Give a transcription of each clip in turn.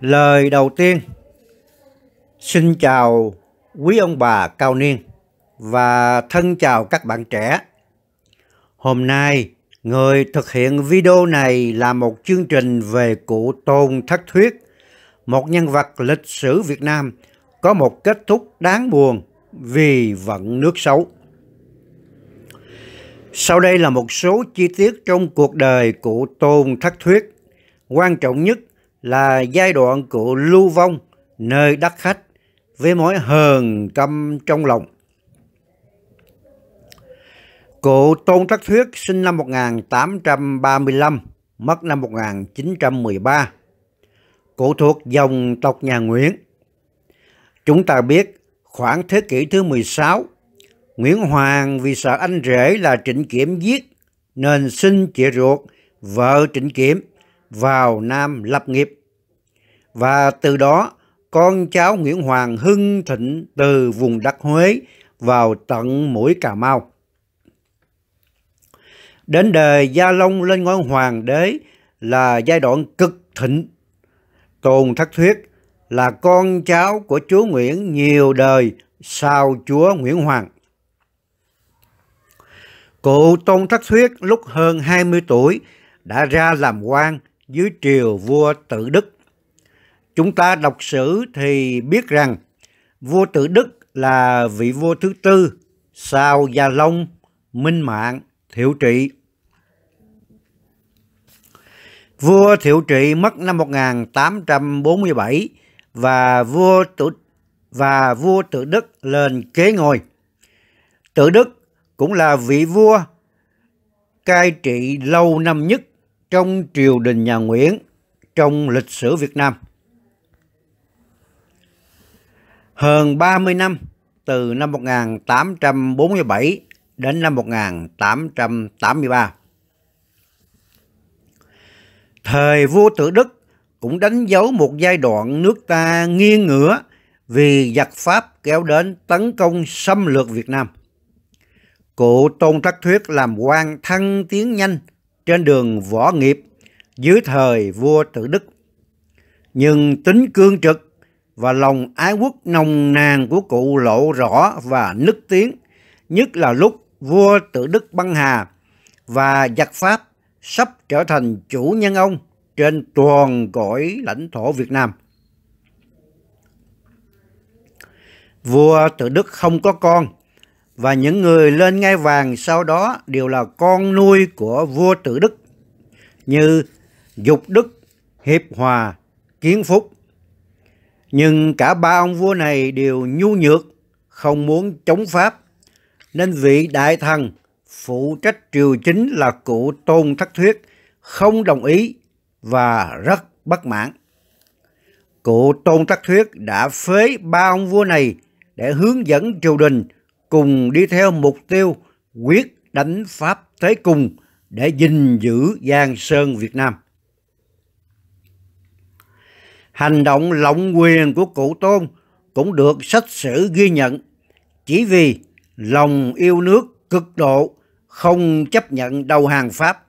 Lời đầu tiên, xin chào quý ông bà cao niên và thân chào các bạn trẻ. Hôm nay, người thực hiện video này là một chương trình về cụ Tôn Thất Thuyết, một nhân vật lịch sử Việt Nam có một kết thúc đáng buồn vì vận nước xấu. Sau đây là một số chi tiết trong cuộc đời cụ Tôn Thất Thuyết. Quan trọng nhất là giai đoạn của lưu vong nơi đất khách với mối hờn căm trong lòng. Cụ Tôn thất Thuyết sinh năm 1835, mất năm 1913. Cụ thuộc dòng tộc nhà Nguyễn. Chúng ta biết khoảng thế kỷ thứ 16, Nguyễn Hoàng vì sợ anh rể là Trịnh Kiểm giết nên xin chị ruột vợ Trịnh Kiểm vào Nam lập nghiệp. Và từ đó, con cháu Nguyễn Hoàng hưng thịnh từ vùng đất Huế vào tận mũi Cà Mau. Đến đời Gia Long lên ngôi hoàng đế là giai đoạn cực thịnh. Tôn Thất Thuyết là con cháu của chúa Nguyễn nhiều đời sau chúa Nguyễn Hoàng. Cụ Tôn Thất Thuyết lúc hơn 20 tuổi đã ra làm quan dưới triều vua tự đức. Chúng ta đọc sử thì biết rằng vua tự đức là vị vua thứ tư sau Gia Long, Minh Mạng, Thiệu Trị. Vua Thiệu Trị mất năm 1847 và vua tự và vua Tự Đức lên kế ngôi. Tự Đức cũng là vị vua cai trị lâu năm nhất trong triều đình nhà Nguyễn trong lịch sử Việt Nam. Hơn 30 năm, từ năm 1847 đến năm 1883. Thời vua tự Đức cũng đánh dấu một giai đoạn nước ta nghiêng ngửa vì giặc Pháp kéo đến tấn công xâm lược Việt Nam. Cụ Tôn Thất Thuyết làm quan thăng tiến nhanh trên đường võ nghiệp dưới thời vua tự đức nhưng tính cương trực và lòng ái quốc nồng nàn của cụ lộ rõ và nức tiếng nhất là lúc vua tự đức băng hà và giặc pháp sắp trở thành chủ nhân ông trên toàn cõi lãnh thổ việt nam vua tự đức không có con và những người lên ngai vàng sau đó đều là con nuôi của vua tự đức như Dục Đức, Hiệp Hòa, Kiến Phúc. Nhưng cả ba ông vua này đều nhu nhược, không muốn chống Pháp, nên vị đại thần phụ trách triều chính là cụ Tôn Thất Thuyết không đồng ý và rất bất mãn. Cụ Tôn Thất Thuyết đã phế ba ông vua này để hướng dẫn triều đình cùng đi theo mục tiêu quyết đánh Pháp tới cùng để gìn giữ Giang Sơn Việt Nam. Hành động lộng quyền của cụ Tôn cũng được sách sử ghi nhận chỉ vì lòng yêu nước cực độ không chấp nhận đầu hàng Pháp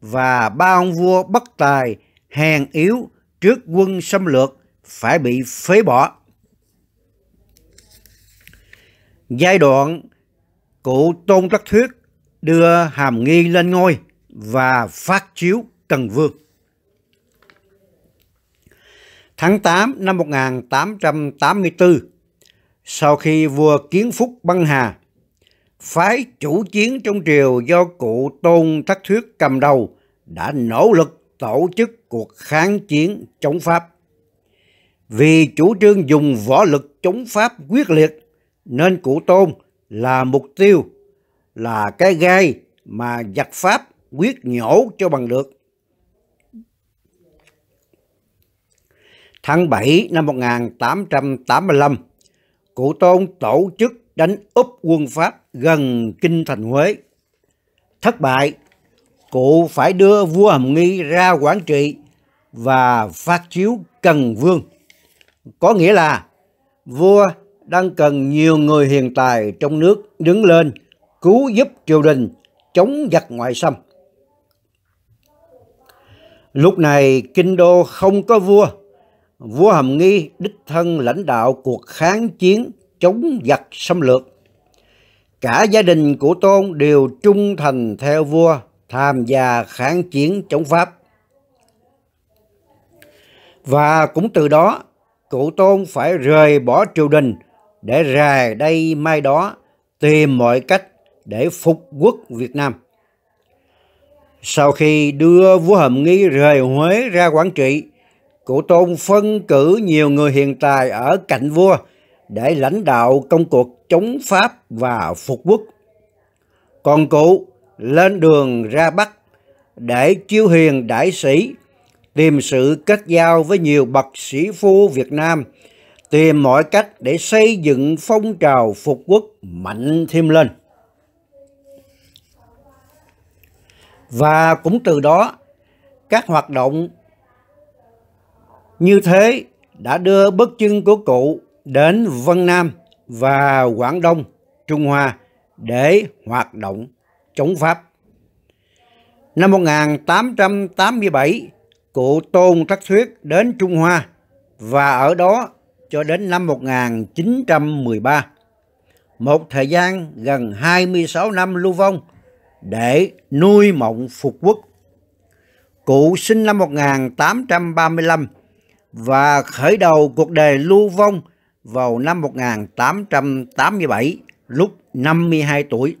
và ba ông vua bất tài hèn yếu trước quân xâm lược phải bị phế bỏ giai đoạn cụ Tôn Tất Thuyết đưa Hàm Nghi lên ngôi và phát chiếu cần Vương. Tháng 8 năm 1884, sau khi vua Kiến Phúc băng hà, phái chủ chiến trong triều do cụ Tôn Thất Thuyết cầm đầu đã nỗ lực tổ chức cuộc kháng chiến chống Pháp. Vì chủ trương dùng võ lực chống Pháp quyết liệt nên cụ tôn là mục tiêu, là cái gai mà giặc Pháp quyết nhổ cho bằng được. Tháng 7 năm 1885, cụ tôn tổ chức đánh úp quân Pháp gần Kinh Thành Huế. Thất bại, cụ phải đưa vua Hàm Nghi ra quản Trị và phát chiếu Cần Vương. Có nghĩa là vua đang cần nhiều người hiền tài trong nước đứng lên cứu giúp triều đình chống giặc ngoại xâm. Lúc này kinh đô không có vua, vua Hàm Nghi đích thân lãnh đạo cuộc kháng chiến chống giặc xâm lược. Cả gia đình của Tôn đều trung thành theo vua tham gia kháng chiến chống Pháp. Và cũng từ đó, cụ Tôn phải rời bỏ triều đình để rài đây mai đó tìm mọi cách để phục quốc Việt Nam. Sau khi đưa vua Hầm Nghi rời Huế ra quản Trị, Cụ Tôn phân cử nhiều người hiền tài ở cạnh vua để lãnh đạo công cuộc chống Pháp và phục quốc. Còn cụ lên đường ra Bắc để chiêu hiền đại sĩ, tìm sự kết giao với nhiều bậc sĩ phu Việt Nam – tìm mọi cách để xây dựng phong trào phục quốc mạnh thêm lên. Và cũng từ đó, các hoạt động như thế đã đưa bước chân của cụ đến Vân Nam và Quảng Đông, Trung Hoa để hoạt động chống Pháp. Năm 1887, cụ Tôn Thất Thuyết đến Trung Hoa và ở đó cho đến năm 1913, một thời gian gần 26 năm lưu vong để nuôi mộng phục quốc. Cụ sinh năm 1835 và khởi đầu cuộc đời lưu vong vào năm 1887 lúc 52 tuổi.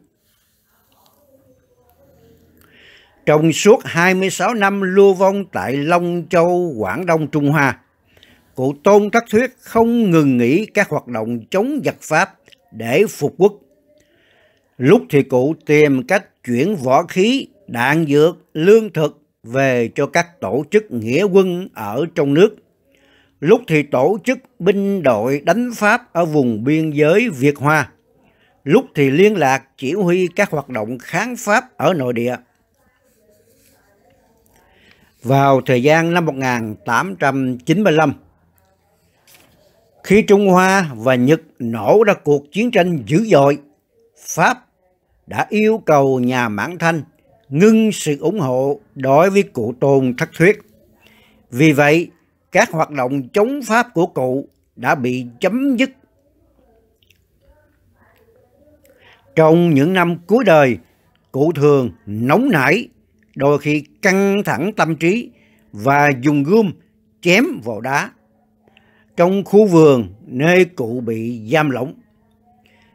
Trong suốt 26 năm lưu vong tại Long Châu, Quảng Đông, Trung Hoa, cụ Tôn Thất Thuyết không ngừng nghỉ các hoạt động chống giặc Pháp để phục quốc. Lúc thì cụ tìm cách chuyển võ khí, đạn dược, lương thực về cho các tổ chức nghĩa quân ở trong nước. Lúc thì tổ chức binh đội đánh Pháp ở vùng biên giới Việt Hoa. Lúc thì liên lạc chỉ huy các hoạt động kháng Pháp ở nội địa. Vào thời gian năm 1895, khi Trung Hoa và Nhật nổ ra cuộc chiến tranh dữ dội, Pháp đã yêu cầu nhà Mãn Thanh ngưng sự ủng hộ đối với cụ Tôn Thất Thuyết. Vì vậy, các hoạt động chống Pháp của cụ đã bị chấm dứt. Trong những năm cuối đời, cụ thường nóng nảy, đôi khi căng thẳng tâm trí và dùng gươm chém vào đá trong khu vườn nơi cụ bị giam lỏng.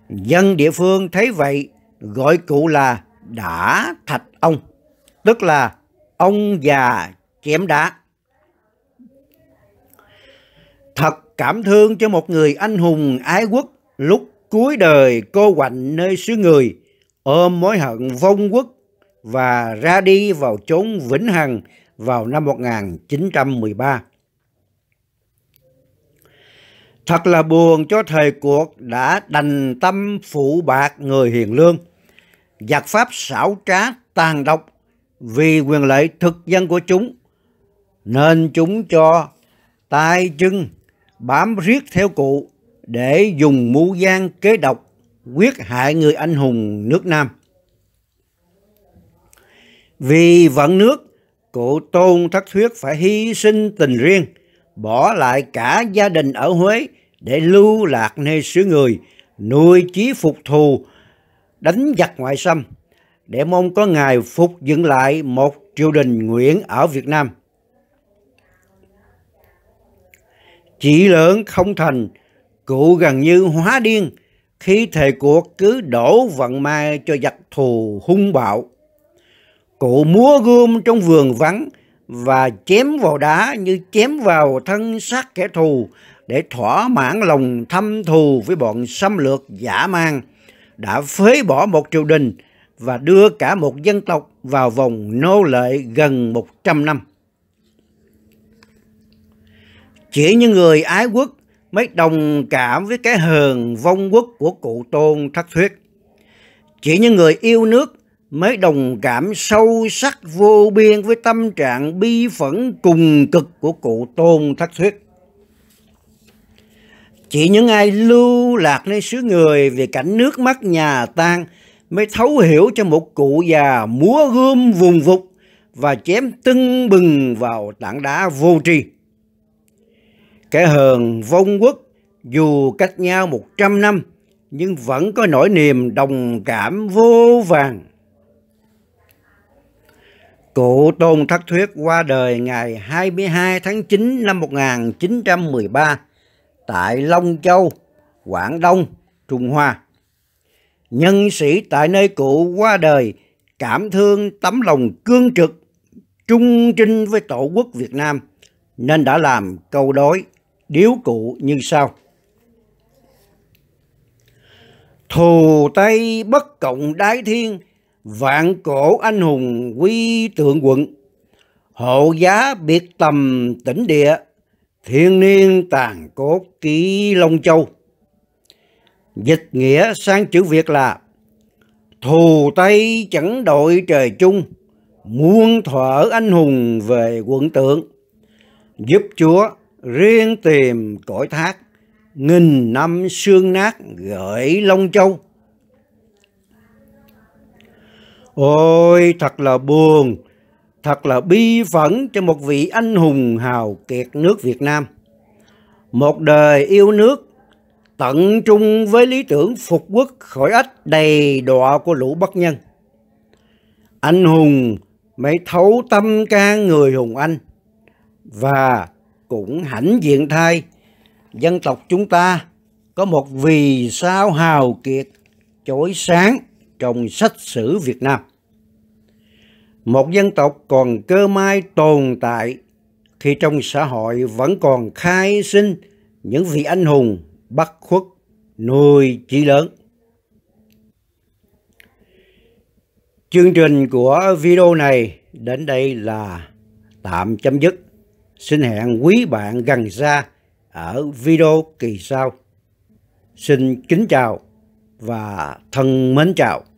Dân địa phương thấy vậy gọi cụ là đã thạch ông, tức là ông già chém đá. Thật cảm thương cho một người anh hùng ái quốc lúc cuối đời cô quạnh nơi xứ người, ôm mối hận vong quốc và ra đi vào chốn Vĩnh Hằng vào năm 1913. Thật là buồn cho thời cuộc đã đành tâm phụ bạc người hiền lương, giặc pháp xảo trá tàn độc vì quyền lợi thực dân của chúng, nên chúng cho tay chân bám riết theo cụ để dùng mưu gian kế độc quyết hại người anh hùng nước Nam. Vì vận nước, cụ tôn thất thuyết phải hy sinh tình riêng, bỏ lại cả gia đình ở Huế để lưu lạc nơi xứ người, nuôi chí phục thù, đánh giặc ngoại xâm, để mong có ngài phục dựng lại một triều đình Nguyễn ở Việt Nam. Chỉ lớn không thành, cụ gần như hóa điên khi thề cuộc cứ đổ vận mai cho giặc thù hung bạo. Cụ múa gươm trong vườn vắng và chém vào đá như chém vào thân xác kẻ thù để thỏa mãn lòng thâm thù với bọn xâm lược giả mang đã phế bỏ một triều đình và đưa cả một dân tộc vào vòng nô lệ gần 100 năm. Chỉ những người ái quốc mới đồng cảm với cái hờn vong quốc của cụ Tôn Thất Thuyết. Chỉ những người yêu nước mới đồng cảm sâu sắc vô biên với tâm trạng bi phẫn cùng cực của cụ Tôn Thất Thuyết. Chỉ những ai lưu lạc nơi xứ người vì cảnh nước mắt nhà tan mới thấu hiểu cho một cụ già múa gươm vùng vục và chém tưng bừng vào tảng đá vô tri. Kẻ hờn vong quốc dù cách nhau một trăm năm nhưng vẫn có nỗi niềm đồng cảm vô vàng. Cụ Tôn Thất Thuyết qua đời ngày 22 tháng 9 năm 1913 tại Long Châu, Quảng Đông, Trung Hoa. Nhân sĩ tại nơi cụ qua đời cảm thương tấm lòng cương trực, trung trinh với tổ quốc Việt Nam nên đã làm câu đối điếu cụ như sau. Thù Tây bất cộng đái thiên, vạn cổ anh hùng quy tượng quận, hộ giá biệt tầm tỉnh địa, Thiên niên tàn cốt ký Long Châu. Dịch nghĩa sang chữ Việt là Thù Tây chẳng đội trời chung, muôn thuở anh hùng về quận tượng. Giúp Chúa riêng tìm cõi thác, nghìn năm sương nát gửi Long Châu. Ôi thật là buồn thật là bi phẫn cho một vị anh hùng hào kiệt nước Việt Nam. Một đời yêu nước, tận trung với lý tưởng phục quốc khỏi ách đầy đọa của lũ bất nhân. Anh hùng mới thấu tâm can người hùng anh và cũng hãnh diện thay dân tộc chúng ta có một vì sao hào kiệt chói sáng trong sách sử Việt Nam một dân tộc còn cơ may tồn tại khi trong xã hội vẫn còn khai sinh những vị anh hùng bất khuất nuôi chí lớn. Chương trình của video này đến đây là tạm chấm dứt. Xin hẹn quý bạn gần xa ở video kỳ sau. Xin kính chào và thân mến chào.